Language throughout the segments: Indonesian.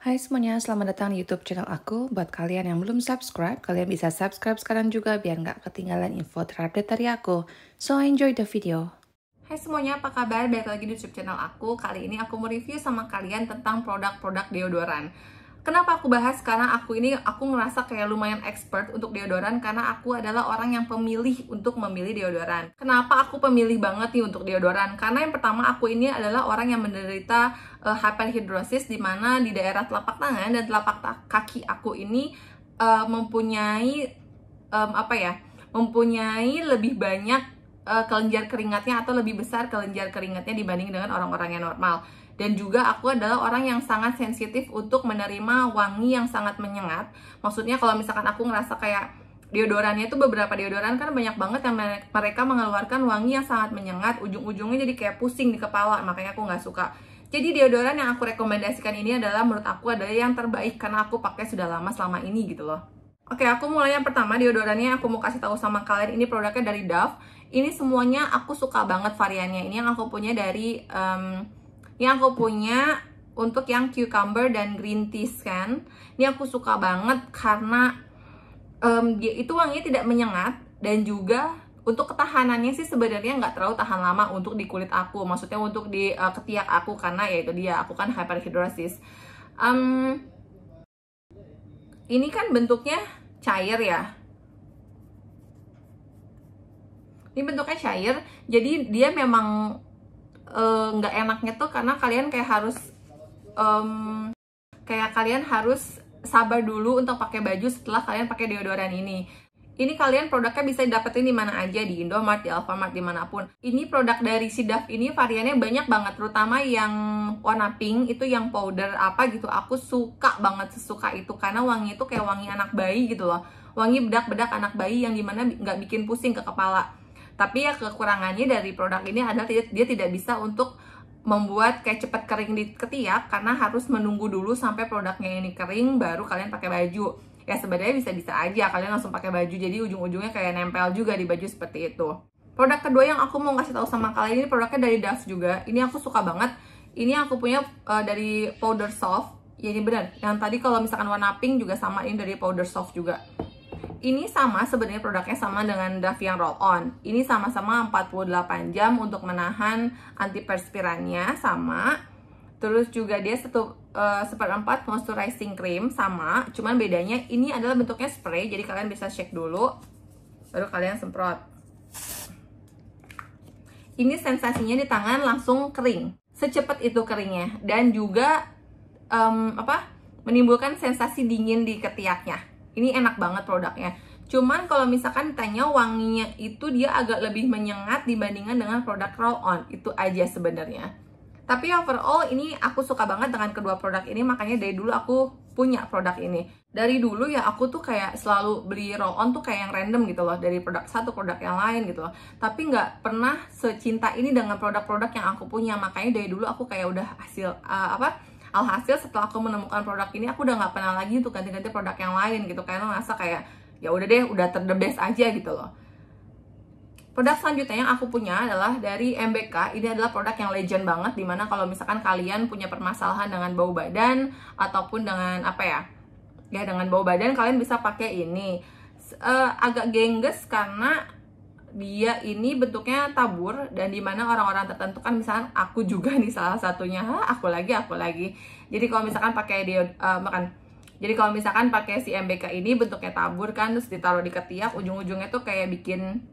Hai semuanya, selamat datang di YouTube channel aku. Buat kalian yang belum subscribe, kalian bisa subscribe sekarang juga biar nggak ketinggalan info terupdate dari aku. So enjoy the video. Hai semuanya, apa kabar? Balik lagi di YouTube channel aku. Kali ini aku mau review sama kalian tentang produk-produk deodoran. Kenapa aku bahas? Karena aku ini aku ngerasa kayak lumayan expert untuk deodoran karena aku adalah orang yang pemilih untuk memilih deodoran. Kenapa aku pemilih banget nih untuk deodoran? Karena yang pertama aku ini adalah orang yang menderita uh, hyperhidrosis di mana di daerah telapak tangan dan telapak kaki aku ini uh, mempunyai um, apa ya? mempunyai lebih banyak uh, kelenjar keringatnya atau lebih besar kelenjar keringatnya dibanding dengan orang-orang yang normal dan juga aku adalah orang yang sangat sensitif untuk menerima wangi yang sangat menyengat maksudnya kalau misalkan aku ngerasa kayak deodorannya itu beberapa deodoran kan banyak banget yang mereka mengeluarkan wangi yang sangat menyengat ujung-ujungnya jadi kayak pusing di kepala makanya aku nggak suka jadi deodoran yang aku rekomendasikan ini adalah menurut aku adalah yang terbaik karena aku pakai sudah lama selama ini gitu loh Oke, aku mulai yang pertama deodorannya aku mau kasih tahu sama kalian ini produknya dari Dove. Ini semuanya aku suka banget variannya. Ini yang aku punya dari um, yang aku punya untuk yang cucumber dan green tea kan. Ini aku suka banget karena um, dia itu wanginya tidak menyengat dan juga untuk ketahanannya sih sebenarnya nggak terlalu tahan lama untuk di kulit aku maksudnya untuk di uh, ketiak aku karena ya itu dia aku kan hyperhidrosis um, ini kan bentuknya cair ya ini bentuknya cair jadi dia memang Eh, nggak uh, enaknya tuh karena kalian kayak harus um, kayak kalian harus sabar dulu untuk pakai baju setelah kalian pakai deodoran ini ini kalian produknya bisa dapetin di mana aja di Indomart, di Alfamart, dimanapun. Ini produk dari Sidaf ini variannya banyak banget, terutama yang warna pink itu yang powder apa gitu. Aku suka banget sesuka itu karena wangi itu kayak wangi anak bayi gitu loh, wangi bedak-bedak anak bayi yang dimana nggak bikin pusing ke kepala tapi ya kekurangannya dari produk ini adalah dia, tidak bisa untuk membuat kayak cepat kering di ketiak karena harus menunggu dulu sampai produknya ini kering baru kalian pakai baju ya sebenarnya bisa-bisa aja kalian langsung pakai baju jadi ujung-ujungnya kayak nempel juga di baju seperti itu produk kedua yang aku mau kasih tahu sama kalian ini produknya dari Dove juga ini aku suka banget ini aku punya uh, dari powder soft ya ini benar yang tadi kalau misalkan warna pink juga sama ini dari powder soft juga ini sama sebenarnya produknya sama dengan Dove yang roll on. Ini sama-sama 48 jam untuk menahan antiperspirannya sama. Terus juga dia satu eh, uh, moisturizing cream sama. Cuman bedanya ini adalah bentuknya spray jadi kalian bisa cek dulu baru kalian semprot. Ini sensasinya di tangan langsung kering. Secepat itu keringnya dan juga um, apa? menimbulkan sensasi dingin di ketiaknya ini enak banget produknya cuman kalau misalkan tanya wanginya itu dia agak lebih menyengat dibandingkan dengan produk roll on itu aja sebenarnya tapi overall ini aku suka banget dengan kedua produk ini makanya dari dulu aku punya produk ini dari dulu ya aku tuh kayak selalu beli roll on tuh kayak yang random gitu loh dari produk satu produk yang lain gitu loh tapi nggak pernah secinta ini dengan produk-produk yang aku punya makanya dari dulu aku kayak udah hasil uh, apa alhasil setelah aku menemukan produk ini aku udah nggak pernah lagi untuk ganti-ganti produk yang lain gitu karena ngerasa kayak ya udah deh udah best aja gitu loh Produk selanjutnya yang aku punya adalah dari MBK. Ini adalah produk yang legend banget dimana kalau misalkan kalian punya permasalahan dengan bau badan ataupun dengan apa ya? Ya dengan bau badan kalian bisa pakai ini. Uh, agak gengges karena dia ini bentuknya tabur dan dimana orang-orang tertentu kan misalnya aku juga nih salah satunya Hah, aku lagi aku lagi jadi kalau misalkan pakai dia uh, makan jadi kalau misalkan pakai si MBK ini bentuknya tabur kan terus ditaruh di ketiak ujung-ujungnya tuh kayak bikin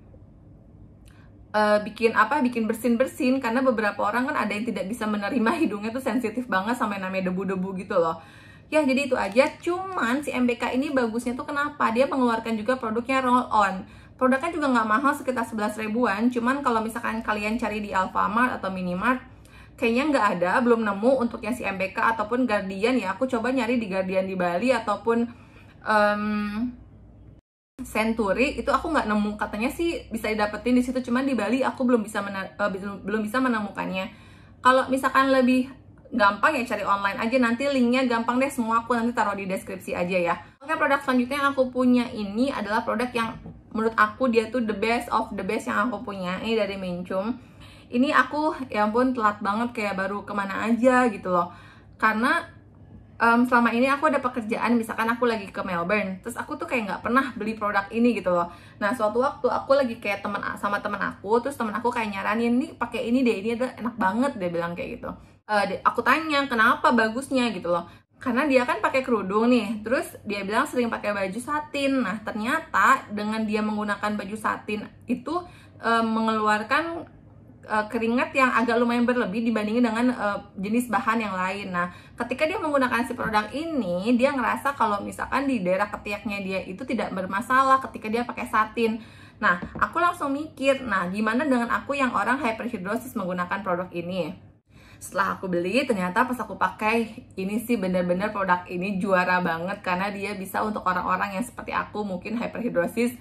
uh, bikin apa bikin bersin bersin karena beberapa orang kan ada yang tidak bisa menerima hidungnya tuh sensitif banget sama yang namanya debu-debu gitu loh ya jadi itu aja cuman si MBK ini bagusnya tuh kenapa dia mengeluarkan juga produknya roll on Produknya juga nggak mahal sekitar 11 ribuan, cuman kalau misalkan kalian cari di Alfamart atau Minimart, kayaknya nggak ada, belum nemu untuk yang si MBK ataupun Guardian ya. Aku coba nyari di Guardian di Bali ataupun um, Century itu aku nggak nemu katanya sih bisa didapetin di situ cuman di Bali aku belum bisa mena uh, belum bisa menemukannya kalau misalkan lebih gampang ya cari online aja nanti linknya gampang deh semua aku nanti taruh di deskripsi aja ya oke produk selanjutnya yang aku punya ini adalah produk yang menurut aku dia tuh the best of the best yang aku punya ini dari Mencum ini aku ya ampun telat banget kayak baru kemana aja gitu loh karena um, selama ini aku ada pekerjaan misalkan aku lagi ke Melbourne terus aku tuh kayak nggak pernah beli produk ini gitu loh nah suatu waktu aku lagi kayak teman sama teman aku terus teman aku kayak nyaranin nih pakai ini deh ini ada enak banget dia bilang kayak gitu uh, aku tanya kenapa bagusnya gitu loh karena dia kan pakai kerudung nih terus dia bilang sering pakai baju satin nah ternyata dengan dia menggunakan baju satin itu e, mengeluarkan e, keringat yang agak lumayan berlebih dibandingin dengan e, jenis bahan yang lain nah ketika dia menggunakan si produk ini dia ngerasa kalau misalkan di daerah ketiaknya dia itu tidak bermasalah ketika dia pakai satin nah aku langsung mikir nah gimana dengan aku yang orang hyperhidrosis menggunakan produk ini setelah aku beli ternyata pas aku pakai ini sih bener-bener produk ini juara banget karena dia bisa untuk orang-orang yang seperti aku mungkin hyperhidrosis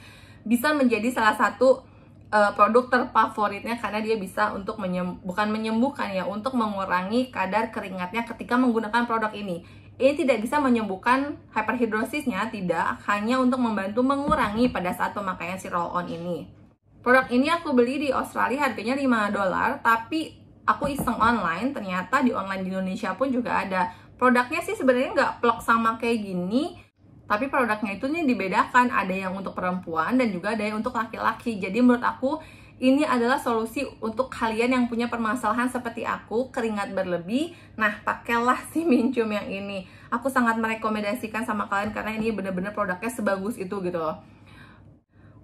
bisa menjadi salah satu uh, produk terfavoritnya karena dia bisa untuk menyem bukan menyembuhkan ya untuk mengurangi kadar keringatnya ketika menggunakan produk ini ini tidak bisa menyembuhkan hyperhidrosisnya tidak hanya untuk membantu mengurangi pada saat pemakaian si roll on ini produk ini aku beli di Australia harganya 5 dolar tapi aku iseng online ternyata di online di Indonesia pun juga ada produknya sih sebenarnya nggak plek sama kayak gini tapi produknya itu nih dibedakan ada yang untuk perempuan dan juga ada yang untuk laki-laki jadi menurut aku ini adalah solusi untuk kalian yang punya permasalahan seperti aku, keringat berlebih. Nah, pakailah si mincum yang ini. Aku sangat merekomendasikan sama kalian karena ini bener-bener produknya sebagus itu gitu loh.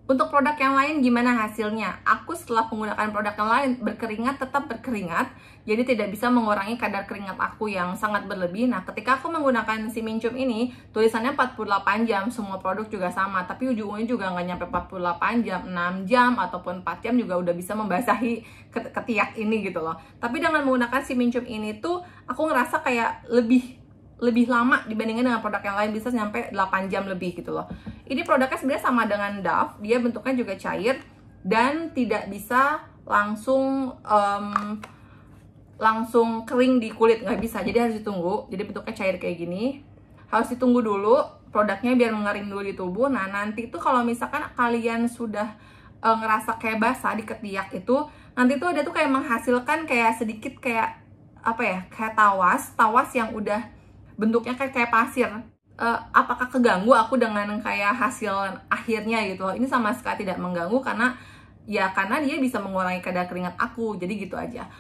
Untuk produk yang lain gimana hasilnya? Aku setelah menggunakan produk yang lain berkeringat tetap berkeringat, jadi tidak bisa mengurangi kadar keringat aku yang sangat berlebih. Nah, ketika aku menggunakan si Mincum ini, tulisannya 48 jam, semua produk juga sama, tapi ujungnya juga nggak nyampe 48 jam, 6 jam ataupun 4 jam juga udah bisa membasahi ketiak ini gitu loh. Tapi dengan menggunakan si Mincum ini tuh aku ngerasa kayak lebih lebih lama dibandingkan dengan produk yang lain bisa sampai 8 jam lebih gitu loh ini produknya sebenarnya sama dengan Dove dia bentuknya juga cair dan tidak bisa langsung um, langsung kering di kulit nggak bisa jadi harus ditunggu jadi bentuknya cair kayak gini harus ditunggu dulu produknya biar mengering dulu di tubuh nah nanti tuh kalau misalkan kalian sudah e, ngerasa kayak basah di ketiak itu nanti tuh ada tuh kayak menghasilkan kayak sedikit kayak apa ya kayak tawas tawas yang udah bentuknya kayak, kayak pasir uh, apakah keganggu aku dengan kayak hasil akhirnya gitu ini sama sekali tidak mengganggu karena ya karena dia bisa mengurangi kadar keringat aku jadi gitu aja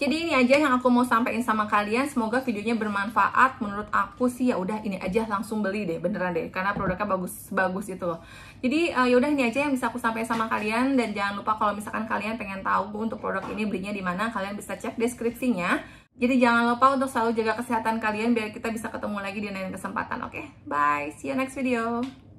jadi ini aja yang aku mau sampaikan sama kalian semoga videonya bermanfaat menurut aku sih ya udah ini aja langsung beli deh beneran deh karena produknya bagus bagus itu loh jadi uh, udah ini aja yang bisa aku sampaikan sama kalian dan jangan lupa kalau misalkan kalian pengen tahu untuk produk ini belinya di mana kalian bisa cek deskripsinya jadi jangan lupa untuk selalu jaga kesehatan kalian biar kita bisa ketemu lagi di lain kesempatan, oke? Okay? Bye, see you next video.